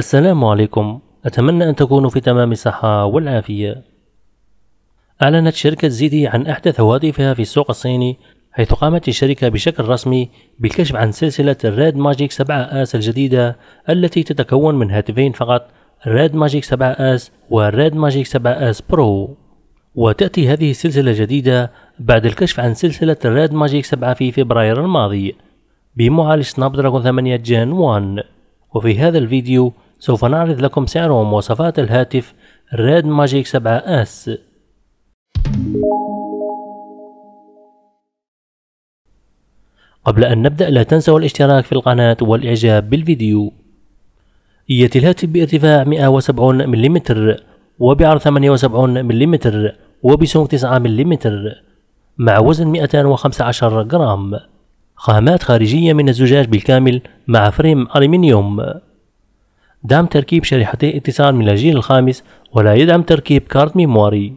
السلام عليكم أتمنى أن تكونوا في تمام الصحة والعافية أعلنت شركة زيدي عن أحدث هواتفها في السوق الصيني حيث قامت الشركة بشكل رسمي بالكشف عن سلسلة الريد ماجيك 7 آس الجديدة التي تتكون من هاتفين فقط الريد ماجيك 7 آس والريد ماجيك 7 آس برو وتأتي هذه السلسلة الجديدة بعد الكشف عن سلسلة الريد ماجيك 7 في فبراير الماضي بمعالج سناب دراجون 8 جين 1 وفي هذا الفيديو سوف نعرض لكم سعر ومواصفات الهاتف ريد ماجيك 7 اس قبل أن نبدأ لا تنسوا الاشتراك في القناة والإعجاب بالفيديو يأتي الهاتف بارتفاع 170 ملم وبعرض 78 ملم وبسمك 9 ملم مع وزن 215 جرام خامات خارجية من الزجاج بالكامل مع فريم ألمنيوم دام تركيب شريحتي اتصال من الجيل الخامس ولا يدعم تركيب كارت ميموري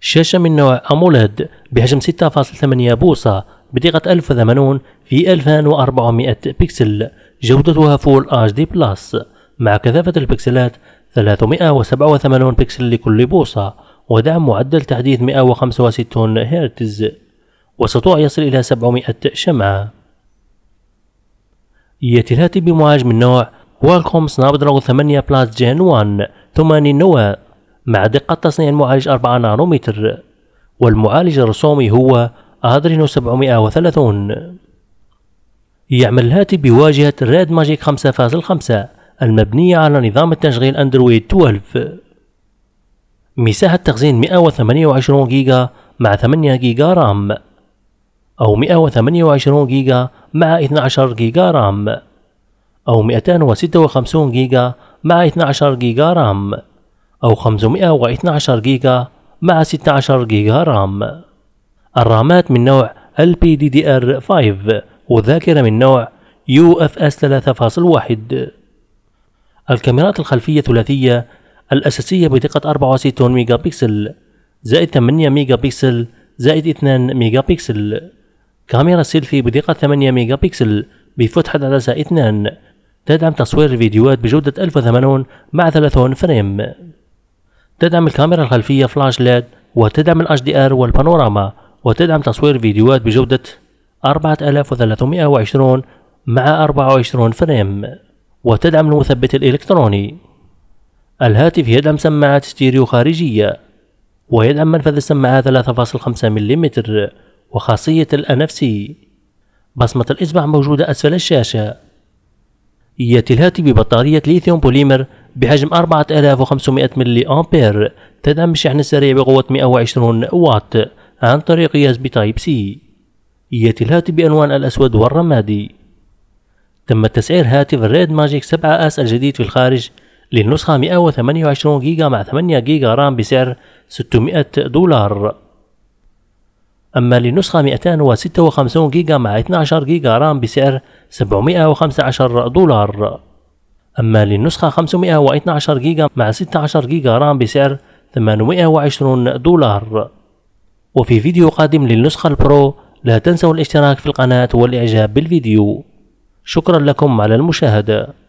شاشة من نوع أموليد بحجم 6.8 بوصة بدقة 1080 في 2400 بكسل جودتها فول اتش دي بلس مع كثافة البكسلات 387 بكسل لكل بوصة ودعم معدل تحديث 165 هرتز وسطوع يصل إلى 700 شمعة يأتي الهاتف بمعالج من نوع كوالكوم سناب دراغون 8 بلاس جين 1 80 نواة مع دقة تصنيع المعالج 4 نانومتر والمعالج الرسومي هو أدرينو 730 يعمل الهاتف بواجهة ريد ماجيك 5.5 المبنية على نظام التشغيل أندرويد 12 مساحة تخزين 128 جيجا مع 8 جيجا رام أو 128 جيجا مع 12 جيجا رام أو 256 جيجا مع 12 جيجا رام أو 512 جيجا مع 16 جيجا رام الرامات من نوع LPDDR5 وذاكرة من نوع UFS 3.1 الكاميرات الخلفية ثلاثية الأساسية بدقة 64 ميجا بكسل زائد 8 ميجا بكسل زائد 2 ميجا بكسل كاميرا سيلفي بدقة 8 ميجا بكسل بفتحة عدسة 2 تدعم تصوير الفيديوهات بجودة 1080 مع 30 فريم تدعم الكاميرا الخلفية فلاش ليد وتدعم الـ HDR والبانوراما وتدعم تصوير فيديوهات بجودة 4320 مع 24 فريم وتدعم المثبت الإلكتروني الهاتف يدعم سماعات ستيريو خارجية ويدعم منفذ السماعة 3.5 ملم وخاصية الأنفسي بصمة الإصبع موجودة أسفل الشاشة الهاتف ببطارية ليثيوم بوليمر بحجم 4500 ملي أمبير تدعم الشحن السريع بقوة 120 واط عن طريق ياسب تايب سي يأتي الهاتف بألوان الأسود والرمادي تم تسعير هاتف ريد ماجيك 7 اس الجديد في الخارج للنسخة 128 جيجا مع 8 جيجا رام بسعر 600 دولار أما للنسخة 256 جيجا مع 12 جيجا رام بسعر 715 دولار أما للنسخة 512 جيجا مع 16 جيجا رام بسعر 820 دولار وفي فيديو قادم للنسخة البرو لا تنسوا الاشتراك في القناة والإعجاب بالفيديو شكرا لكم على المشاهدة